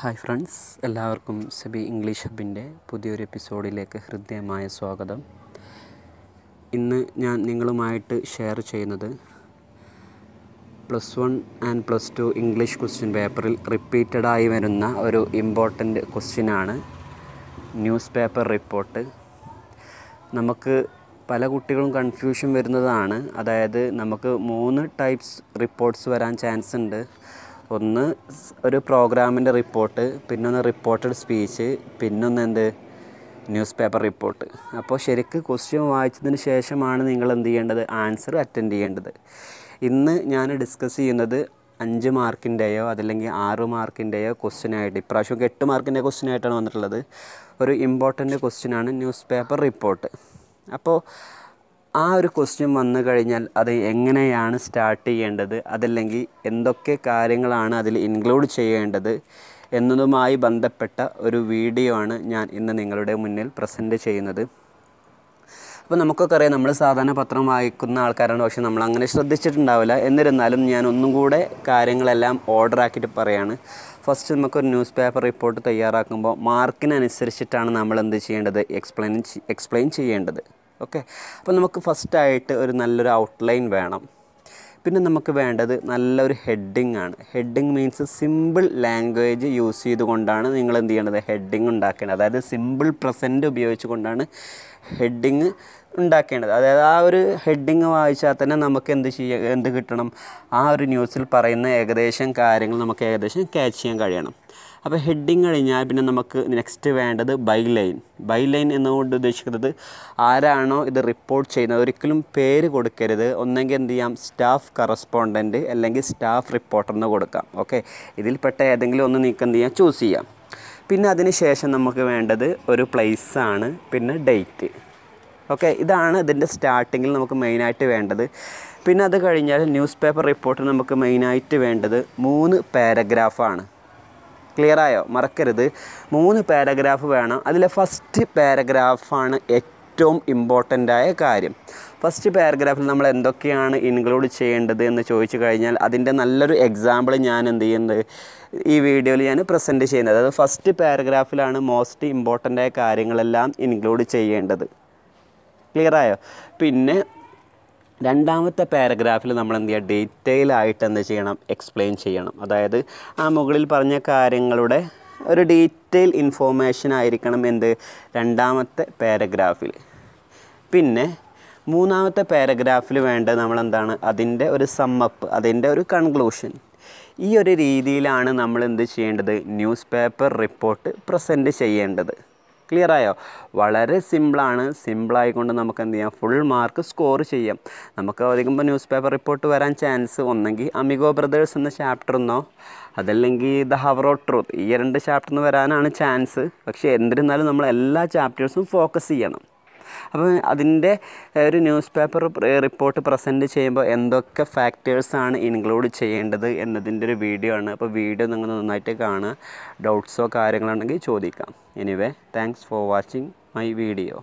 hi friends എല്ലാവർക്കും SEBI English ഹബിൻ്റെ പുതിയൊരു എപ്പിസോഡിലേക്ക് ഹൃദ്യമായ സ്വാഗതം ഇന്ന് ഞാൻ നിങ്ങളുമായിട്ട് ഷെയർ ചെയ്യുന്നത് plus one and plus two English question പേപ്പറിൽ റിപ്പീറ്റഡായി വരുന്ന ഒരു ഇമ്പോർട്ടൻ്റ് ക്വസ്റ്റ്യനാണ് ന്യൂസ് പേപ്പർ റിപ്പോർട്ട് നമുക്ക് പല കുട്ടികളും കൺഫ്യൂഷൻ വരുന്നതാണ് അതായത് നമുക്ക് മൂന്ന് ടൈപ്സ് റിപ്പോർട്ട്സ് വരാൻ ചാൻസ് ഉണ്ട് ഒന്ന് ഒരു പ്രോഗ്രാമിൻ്റെ റിപ്പോർട്ട് പിന്നൊന്ന് റിപ്പോർട്ടഡ് സ്പീച്ച് പിന്നൊന്ന് എന്ത് ന്യൂസ് പേപ്പർ റിപ്പോർട്ട് അപ്പോൾ ശരിക്ക് ക്വസ്റ്റ്യൻ വായിച്ചതിന് ശേഷമാണ് നിങ്ങൾ എന്ത് ചെയ്യേണ്ടത് ആൻസർ അറ്റൻഡ് ചെയ്യേണ്ടത് ഇന്ന് ഞാൻ ഡിസ്കസ് ചെയ്യുന്നത് അഞ്ച് മാർക്കിൻ്റെയോ അതല്ലെങ്കിൽ ആറ് മാർക്കിൻ്റെയോ ക്വസ്റ്റ്യൻ ആയിട്ട് ഇപ്രാവശ്യം എട്ട് മാർക്കിൻ്റെ ക്വസ്റ്റ്യൻ ആയിട്ടാണ് വന്നിട്ടുള്ളത് ഒരു ഇമ്പോർട്ടൻ്റ് ക്വസ്റ്റ്യൻ ആണ് ന്യൂസ് പേപ്പർ റിപ്പോർട്ട് അപ്പോൾ ആ ഒരു ക്വസ്റ്റ്യൻ വന്നു കഴിഞ്ഞാൽ അത് എങ്ങനെയാണ് സ്റ്റാർട്ട് ചെയ്യേണ്ടത് അതല്ലെങ്കിൽ എന്തൊക്കെ കാര്യങ്ങളാണ് അതിൽ ഇൻക്ലൂഡ് ചെയ്യേണ്ടത് എന്നതുമായി ബന്ധപ്പെട്ട ഒരു വീഡിയോ ആണ് ഞാൻ ഇന്ന് നിങ്ങളുടെ മുന്നിൽ പ്രസൻറ്റ് ചെയ്യുന്നത് അപ്പോൾ നമുക്കൊക്കെ അറിയാം നമ്മൾ സാധാരണ പത്രം വായിക്കുന്ന ആൾക്കാരാണ് പക്ഷേ നമ്മൾ അങ്ങനെ ശ്രദ്ധിച്ചിട്ടുണ്ടാവില്ല എന്നിരുന്നാലും ഞാൻ ഒന്നും കൂടെ കാര്യങ്ങളെല്ലാം ഓർഡർ ആക്കിയിട്ട് പറയാണ് ഫസ്റ്റ് നമുക്കൊരു ന്യൂസ് പേപ്പർ റിപ്പോർട്ട് തയ്യാറാക്കുമ്പോൾ മാർക്കിനനുസരിച്ചിട്ടാണ് നമ്മൾ എന്ത് ചെയ്യേണ്ടത് എക്സ്പ്ലെയിൻ എക്സ്പ്ലെയിൻ ചെയ്യേണ്ടത് ഓക്കെ അപ്പോൾ നമുക്ക് ഫസ്റ്റായിട്ട് ഒരു നല്ലൊരു ഔട്ട്ലൈൻ വേണം പിന്നെ നമുക്ക് വേണ്ടത് നല്ലൊരു ഹെഡിങ് ആണ് heading means simple language use ചെയ്തുകൊണ്ടാണ് നിങ്ങൾ എന്ത് ചെയ്യേണ്ടത് ഹെഡിങ് ഉണ്ടാക്കേണ്ടത് അതായത് സിമ്പിൾ പ്രസൻറ്റ് ഉപയോഗിച്ചുകൊണ്ടാണ് ഹെഡിങ് ഉണ്ടാക്കേണ്ടത് അതായത് ആ ഒരു ഹെഡിങ് വായിച്ചാൽ തന്നെ നമുക്ക് എന്ത് ചെയ്യുക എന്ത് കിട്ടണം ആ ഒരു ന്യൂസിൽ പറയുന്ന ഏകദേശം കാര്യങ്ങൾ നമുക്ക് ഏകദേശം ക്യാച്ച് ചെയ്യാൻ കഴിയണം അപ്പോൾ ഹെഡിങ് കഴിഞ്ഞാൽ പിന്നെ നമുക്ക് നെക്സ്റ്റ് വേണ്ടത് ബൈ ലൈൻ ബൈ ലൈൻ എന്നുകൊണ്ട് ഉദ്ദേശിക്കുന്നത് ആരാണോ ഇത് റിപ്പോർട്ട് ചെയ്യുന്നത് ഒരിക്കലും പേര് കൊടുക്കരുത് ഒന്നെങ്കിൽ എന്ത് ചെയ്യാം സ്റ്റാഫ് കറസ്പോണ്ടൻറ്റ് അല്ലെങ്കിൽ സ്റ്റാഫ് റിപ്പോർട്ടർ എന്ന് കൊടുക്കാം ഓക്കെ ഇതിൽപ്പെട്ട ഏതെങ്കിലും ഒന്ന് നീക്കം ചെയ്യാം ചൂസ് ചെയ്യാം പിന്നെ അതിന് ശേഷം നമുക്ക് വേണ്ടത് ഒരു പ്ലേസാണ് പിന്നെ ഡേറ്റ് ഓക്കെ ഇതാണ് ഇതിൻ്റെ സ്റ്റാർട്ടിങ്ങിൽ നമുക്ക് മെയിനായിട്ട് വേണ്ടത് പിന്നെ അത് കഴിഞ്ഞാൽ ന്യൂസ് പേപ്പർ റിപ്പോർട്ട് നമുക്ക് മെയിനായിട്ട് വേണ്ടത് മൂന്ന് പാരഗ്രാഫാണ് ക്ലിയർ ആയോ മറക്കരുത് മൂന്ന് പാരഗ്രാഫ് വേണം അതിലെ ഫസ്റ്റ് പാരഗ്രാഫാണ് ഏറ്റവും ആയ കാര്യം ഫസ്റ്റ് പാരഗ്രാഫിൽ നമ്മൾ എന്തൊക്കെയാണ് ഇൻക്ലൂഡ് ചെയ്യേണ്ടത് എന്ന് ചോദിച്ചു കഴിഞ്ഞാൽ അതിൻ്റെ നല്ലൊരു എക്സാമ്പിൾ ഞാൻ എന്ത് ചെയ്യുന്നത് ഈ വീഡിയോയിൽ ഞാൻ പ്രസൻറ്റ് ചെയ്യുന്നത് അതായത് ഫസ്റ്റ് പാരഗ്രാഫിലാണ് മോസ്റ്റ് ഇമ്പോർട്ടൻ്റ് ആയ കാര്യങ്ങളെല്ലാം ഇൻക്ലൂഡ് ചെയ്യേണ്ടത് ക്ലിയറായോ പിന്നെ രണ്ടാമത്തെ പാരഗ്രാഫിൽ നമ്മൾ എന്ത് ചെയ്യുക ഡീറ്റെയിൽ ആയിട്ട് എന്ത് ചെയ്യണം എക്സ്പ്ലെയിൻ ചെയ്യണം അതായത് ആ മുകളിൽ പറഞ്ഞ കാര്യങ്ങളുടെ ഒരു ഡീറ്റെയിൽ ഇൻഫോർമേഷൻ ആയിരിക്കണം എന്ത് രണ്ടാമത്തെ പാരഗ്രാഫിൽ പിന്നെ മൂന്നാമത്തെ പാരഗ്രാഫിൽ വേണ്ട നമ്മളെന്താണ് അതിൻ്റെ ഒരു സമ്മപ്പ് അതിൻ്റെ ഒരു കൺക്ലൂഷൻ ഈ ഒരു രീതിയിലാണ് നമ്മൾ എന്ത് ചെയ്യേണ്ടത് ന്യൂസ് പേപ്പർ റിപ്പോർട്ട് പ്രസൻറ്റ് ചെയ്യേണ്ടത് ക്ലിയർ ആയോ വളരെ സിമ്പിളാണ് സിമ്പിളായിക്കൊണ്ട് നമുക്ക് എന്ത് ചെയ്യാം ഫുൾ മാർക്ക് സ്കോർ ചെയ്യാം നമുക്ക് അധികം ന്യൂസ് പേപ്പർ റിപ്പോർട്ട് വരാൻ ചാൻസ് ഒന്നെങ്കിൽ അമിഗോ ബ്രദേഴ്സ് എന്ന ചാപ്റ്റർ എന്നോ അതല്ലെങ്കിൽ ദ ഹവർ ഓഫ് ട്രൂത്ത് ഈ രണ്ട് ചാപ്റ്ററിന് വരാനാണ് ചാൻസ് പക്ഷേ എന്നിരുന്നാലും നമ്മൾ എല്ലാ ചാപ്റ്റേഴ്സും ഫോക്കസ് ചെയ്യണം അപ്പോൾ അതിൻ്റെ ഒരു ന്യൂസ് പേപ്പർ റിപ്പോർട്ട് പ്രസൻറ്റ് ചെയ്യുമ്പോൾ എന്തൊക്കെ ഫാക്ടേഴ്സാണ് ഇൻക്ലൂഡ് ചെയ്യേണ്ടത് എന്നതിൻ്റെ ഒരു വീഡിയോ ആണ് അപ്പോൾ വീഡിയോ നിങ്ങൾ നന്നായിട്ട് കാണുക ഡൗട്ട്സോ കാര്യങ്ങളുണ്ടെങ്കിൽ ചോദിക്കാം anyway thanks for watching my video